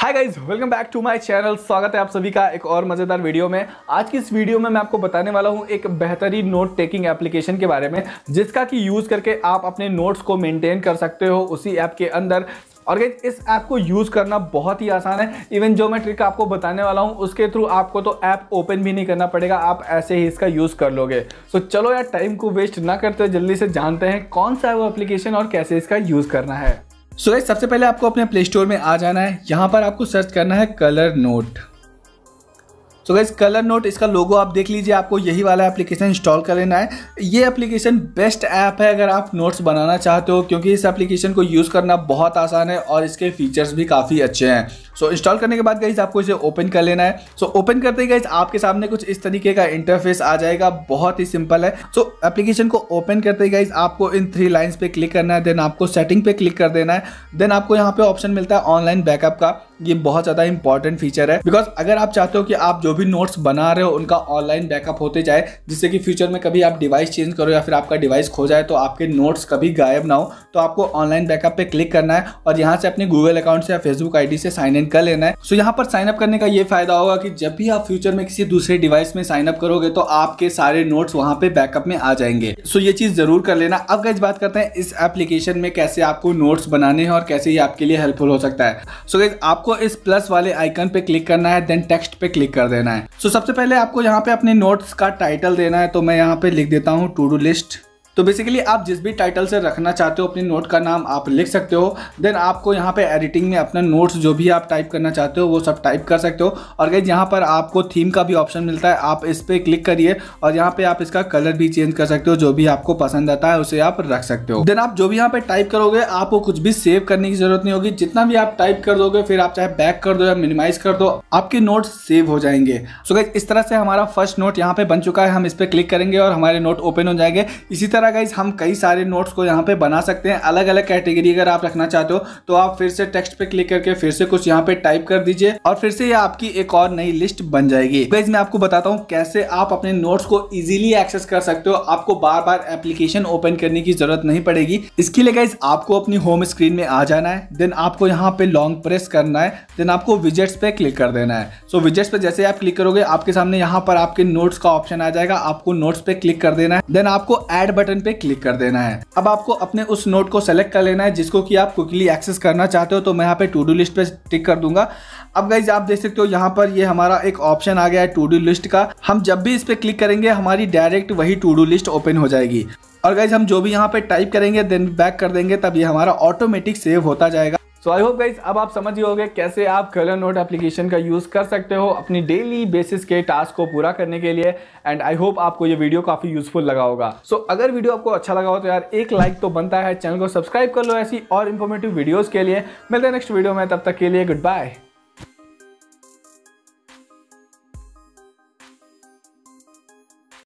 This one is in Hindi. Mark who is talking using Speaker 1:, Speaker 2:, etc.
Speaker 1: hi guys welcome back to my channel स्वागत है आप सभी का एक और मज़ेदार वीडियो में आज की इस वीडियो में मैं आपको बताने वाला हूं एक बेहतरीन नोट टेकिंग एप्लीकेशन के बारे में जिसका कि यूज़ करके आप अपने नोट्स को मेंटेन कर सकते हो उसी ऐप के अंदर और गई इस ऐप को यूज़ करना बहुत ही आसान है इवन जो मैं ट्रिक आपको बताने वाला हूँ उसके थ्रू आपको तो ऐप ओपन भी नहीं करना पड़ेगा आप ऐसे ही इसका यूज़ कर लोगे सो so, चलो यार टाइम को वेस्ट ना करते जल्दी से जानते हैं कौन सा है वो एप्लीकेशन और कैसे इसका यूज़ करना है सो so सबसे पहले आपको अपने प्ले स्टोर में आ जाना है यहाँ पर आपको सर्च करना है Color Note so guys Color Note इसका लोगो आप देख लीजिए आपको यही वाला एप्लीकेशन इंस्टॉल कर लेना है ये एप्लीकेशन बेस्ट ऐप है अगर आप नोट्स बनाना चाहते हो क्योंकि इस एप्लीकेशन को यूज़ करना बहुत आसान है और इसके फीचर्स भी काफ़ी अच्छे हैं सो so, इंस्टॉल करने के बाद गाइज आपको इसे ओपन कर लेना है सो so, ओपन करते ही गाइज आपके सामने कुछ इस तरीके का इंटरफेस आ जाएगा बहुत ही सिंपल है सो so, एप्लीकेशन को ओपन करते ही गाइज आपको इन थ्री लाइन्स पे क्लिक करना है देन आपको सेटिंग पे क्लिक कर देना है देन आपको यहाँ पर ऑप्शन मिलता है ऑनलाइन बैकअप का ये बहुत ज़्यादा इंपॉर्टेंट फीचर है बिकॉज अगर आप चाहते हो कि आप जो भी नोट्स बना रहे हो उनका ऑनलाइन बैकअप होते जाए जिससे कि फ्यूचर में कभी आप डिवाइस चेंज करो या फिर आपका डिवाइस खो जाए तो आपके नोट्स कभी गायब ना हो तो आपको ऑनलाइन बैकअप पे क्लिक करना है और यहाँ से अपने गूगल अकाउंट से या फेसबुक आईडी से साइन इन कर लेना है सो यहाँ पर साइन अप करने का ये फायदा होगा कि जब भी आप फ्यूचर में किसी दूसरे डिवाइस में साइन अप करोगे तो आपके सारे नोट्स वहाँ पे बैकअप में आ जाएंगे सो ये चीज जरूर कर लेना अब गैस बात करते हैं इस एप्लीकेशन में कैसे आपको नोट्स बनाने हैं और कैसे ये आपके लिए हेल्पफुल हो सकता है सो गैस आपको आपको इस प्लस वाले आइकन पे क्लिक करना है देन टेक्स्ट पे क्लिक कर देना है सो so, सबसे पहले आपको यहाँ पे अपने नोट्स का टाइटल देना है तो मैं यहाँ पे लिख देता हूँ टू डू लिस्ट तो बेसिकली आप जिस भी टाइटल से रखना चाहते हो अपने नोट का नाम आप लिख सकते हो देन आपको यहाँ पे एडिटिंग में अपना नोट्स जो भी आप टाइप करना चाहते हो वो सब टाइप कर सकते हो और गई यहाँ पर आपको थीम का भी ऑप्शन मिलता है आप इस पर क्लिक करिए और यहाँ पे आप इसका कलर भी चेंज कर सकते हो जो भी आपको पसंद आता है उसे आप रख सकते हो देन आप जो भी यहाँ पे टाइप करोगे आपको कुछ भी सेव करने की जरूरत नहीं होगी जितना भी आप टाइप कर दोगे फिर आप चाहे बैक कर दो या मिनिमाइज कर दो आपके नोट सेव हो जाएंगे सो so इस तरह से हमारा फर्स्ट नोट यहाँ पे बन चुका है हम इस पर क्लिक करेंगे और हमारे नोट ओपन हो जाएंगे इसी तरह तरह गाइज हम कई सारे नोट्स को यहाँ पे बना सकते हैं अलग अलग कैटेगरी अगर आप रखना चाहते हो तो आप फिर से टेक्स्ट पे क्लिक करके फिर से कुछ यहाँ पे टाइप कर दीजिए और फिर से ये आपकी एक और नई लिस्ट बन जाएगी गाइज मैं आपको बताता हूँ कैसे आप अपने नोट्स को इजिली एक्सेस कर सकते हो आपको बार बार एप्लीकेशन ओपन करने की जरूरत नहीं पड़ेगी इसके लिए गाइज आपको अपनी होम स्क्रीन में आ जाना है देन आपको यहाँ पे लॉन्ग प्रेस करना है देन आपको विजेट्स पे क्लिक कर देना है सो विजेट्स पे जैसे आप क्लिक करोगे आपके सामने यहाँ पर आपके नोट्स का ऑप्शन आ जाएगा आपको नोट्स पे क्लिक कर देना है देन आपको एड बटन बटन पे क्लिक कर देना है अब आपको अपने उस नोट को सेलेक्ट कर लेना है जिसको कि आप क्विकली एक्सेस करना चाहते हो तो मैं यहाँ पे टू डू लिस्ट पे टिक कर दूंगा अब गाइज आप देख सकते हो यहाँ पर ये हमारा एक ऑप्शन आ गया है टू डू लिस्ट का हम जब भी इस पे क्लिक करेंगे हमारी डायरेक्ट वही टू डू लिस्ट ओपन हो जाएगी और गाइज हम जो भी यहाँ पे टाइप करेंगे देन बैक कर देंगे तब ये हमारा ऑटोमेटिक सेव होता जाएगा सो आई होप गाइज अब आप समझ गए कैसे आप कलर नोट एप्लीकेशन का यूज़ कर सकते हो अपनी डेली बेसिस के टास्क को पूरा करने के लिए एंड आई होप आपको ये वीडियो काफ़ी यूजफुल लगा होगा सो so, अगर वीडियो आपको अच्छा लगा हो तो यार एक लाइक तो बनता है चैनल को सब्सक्राइब कर लो ऐसी और इन्फॉर्मेटिव वीडियोज़ के लिए मिलते हैं नेक्स्ट वीडियो में तब तक के लिए गुड बाय